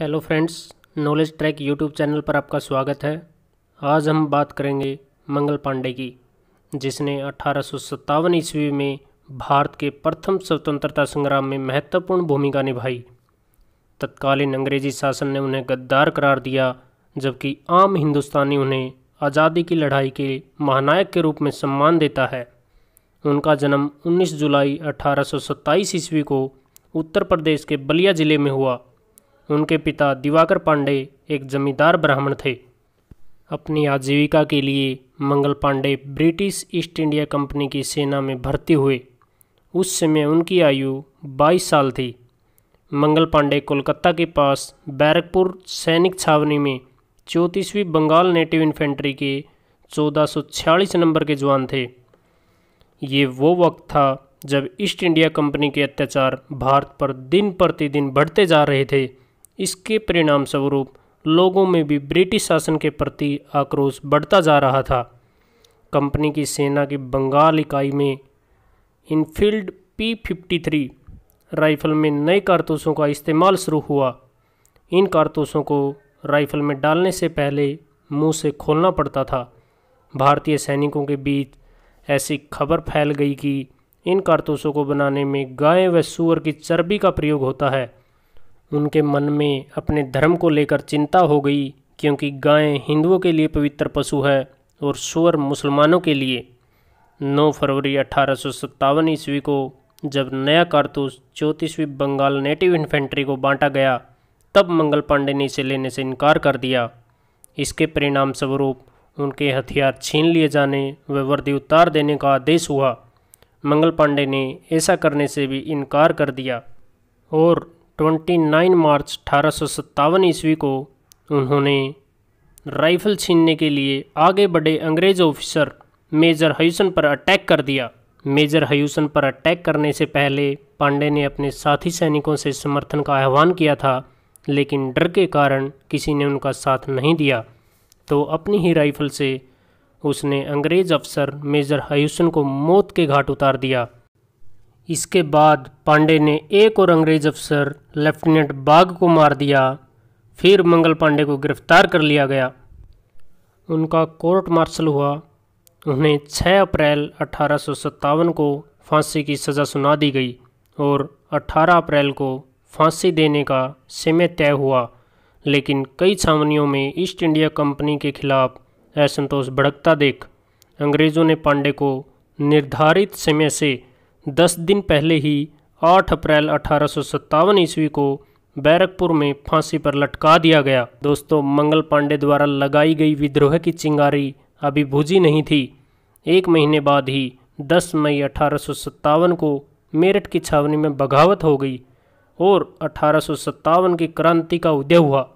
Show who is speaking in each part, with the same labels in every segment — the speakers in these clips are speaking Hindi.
Speaker 1: hello friends knowledge track YouTube channel पर आपका स्वागत है आज हम बात करेंगे मंगल पांडे की जिसने अठारह ईस्वी में भारत के प्रथम स्वतंत्रता संग्राम में महत्वपूर्ण भूमिका निभाई तत्कालीन अंग्रेजी शासन ने उन्हें गद्दार करार दिया जबकि आम हिंदुस्तानी उन्हें आज़ादी की लड़ाई के महानायक के रूप में सम्मान देता है उनका जन्म 19 जुलाई अठारह ईस्वी को उत्तर प्रदेश के बलिया ज़िले में हुआ उनके पिता दिवाकर पांडे एक जमींदार ब्राह्मण थे अपनी आजीविका के लिए Mangal Pandey British East India Company की सेना में भर्ती हुए उस समय उनकी आयु 22 साल थी मंगल पांडे कोलकाता के पास बैरकपुर सैनिक छावनी में चौंतीसवीं बंगाल नेटिव इन्फेंट्री के चौदह नंबर के जवान थे ये वो वक्त था जब ईस्ट इंडिया कंपनी के अत्याचार भारत पर दिन प्रतिदिन बढ़ते जा रहे थे इसके परिणाम स्वरूप लोगों में भी ब्रिटिश शासन के प्रति आक्रोश बढ़ता जा रहा था कंपनी की सेना की बंगाल इकाई में Enfield P fifty three rifle में नए कारतूसों का इस्तेमाल शुरू हुआ इन कारतूसों को राइफल में डालने से पहले मुंह से खोलना पड़ता था भारतीय सैनिकों के बीच ऐसी खबर फैल गई कि इन कारतूसों को बनाने में गाय व सूअर की चर्बी का प्रयोग होता है उनके मन में अपने धर्म को लेकर चिंता हो गई क्योंकि गायें हिंदुओं के लिए पवित्र पशु है और सुअर मुसलमानों के लिए 9 फरवरी अठारह ईस्वी को जब नया कारतूस चौंतीसवीं बंगाल नेटिव इन्फेंट्री को बांटा गया तब मंगल पांडे ने इसे लेने से इनकार कर दिया इसके परिणाम स्वरूप उनके हथियार छीन लिए जाने व वर्दी उतार देने का आदेश हुआ मंगल पांडे ने ऐसा करने से भी इनकार कर दिया और 29 मार्च अठारह ईस्वी को उन्होंने राइफल छीनने के लिए आगे बढ़े अंग्रेज ऑफिसर मेजर हयूसन पर अटैक कर दिया मेजर हयूसन पर अटैक करने से पहले पांडे ने अपने साथी सैनिकों से समर्थन का आह्वान किया था लेकिन डर के कारण किसी ने उनका साथ नहीं दिया तो अपनी ही राइफल से उसने अंग्रेज अफसर मेजर हयूसन को मौत के घाट उतार दिया इसके बाद पांडे ने एक और अंग्रेज अफसर लेफ्टिनेंट बाग को मार दिया फिर मंगल पांडे को गिरफ्तार कर लिया गया उनका कोर्ट मार्शल हुआ उन्हें 6 अप्रैल अठारह को फांसी की सज़ा सुना दी गई और 18 अप्रैल को फांसी देने का समय तय हुआ लेकिन कई छावनियों में ईस्ट इंडिया कंपनी के खिलाफ असंतोष भड़कता देख अंग्रेज़ों ने पांडे को निर्धारित समय से दस दिन पहले ही 8 अप्रैल अठारह ईस्वी को बैरकपुर में फांसी पर लटका दिया गया दोस्तों मंगल पांडे द्वारा लगाई गई विद्रोह की चिंगारी अभी भुजी नहीं थी एक महीने बाद ही 10 मई अठारह को मेरठ की छावनी में बगावत हो गई और अठारह की क्रांति का उदय हुआ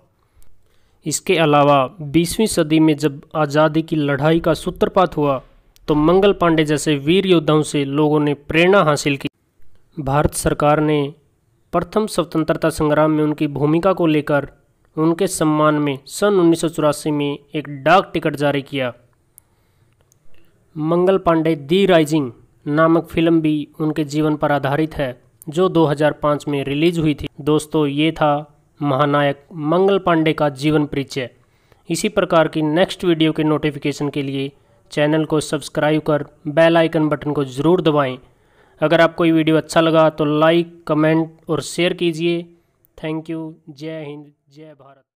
Speaker 1: इसके अलावा 20वीं सदी में जब आज़ादी की लड़ाई का सूत्रपात हुआ तो मंगल पांडे जैसे वीर योद्धाओं से लोगों ने प्रेरणा हासिल की भारत सरकार ने प्रथम स्वतंत्रता संग्राम में उनकी भूमिका को लेकर उनके सम्मान में सन उन्नीस में एक डाक टिकट जारी किया मंगल पांडे दी राइजिंग नामक फिल्म भी उनके जीवन पर आधारित है जो 2005 में रिलीज हुई थी दोस्तों ये था महानायक मंगल पांडे का जीवन परिचय इसी प्रकार की नेक्स्ट वीडियो के नोटिफिकेशन के लिए चैनल को सब्सक्राइब कर बेल आइकन बटन को ज़रूर दबाएं अगर आपको ये वीडियो अच्छा लगा तो लाइक कमेंट और शेयर कीजिए थैंक यू जय हिंद जय भारत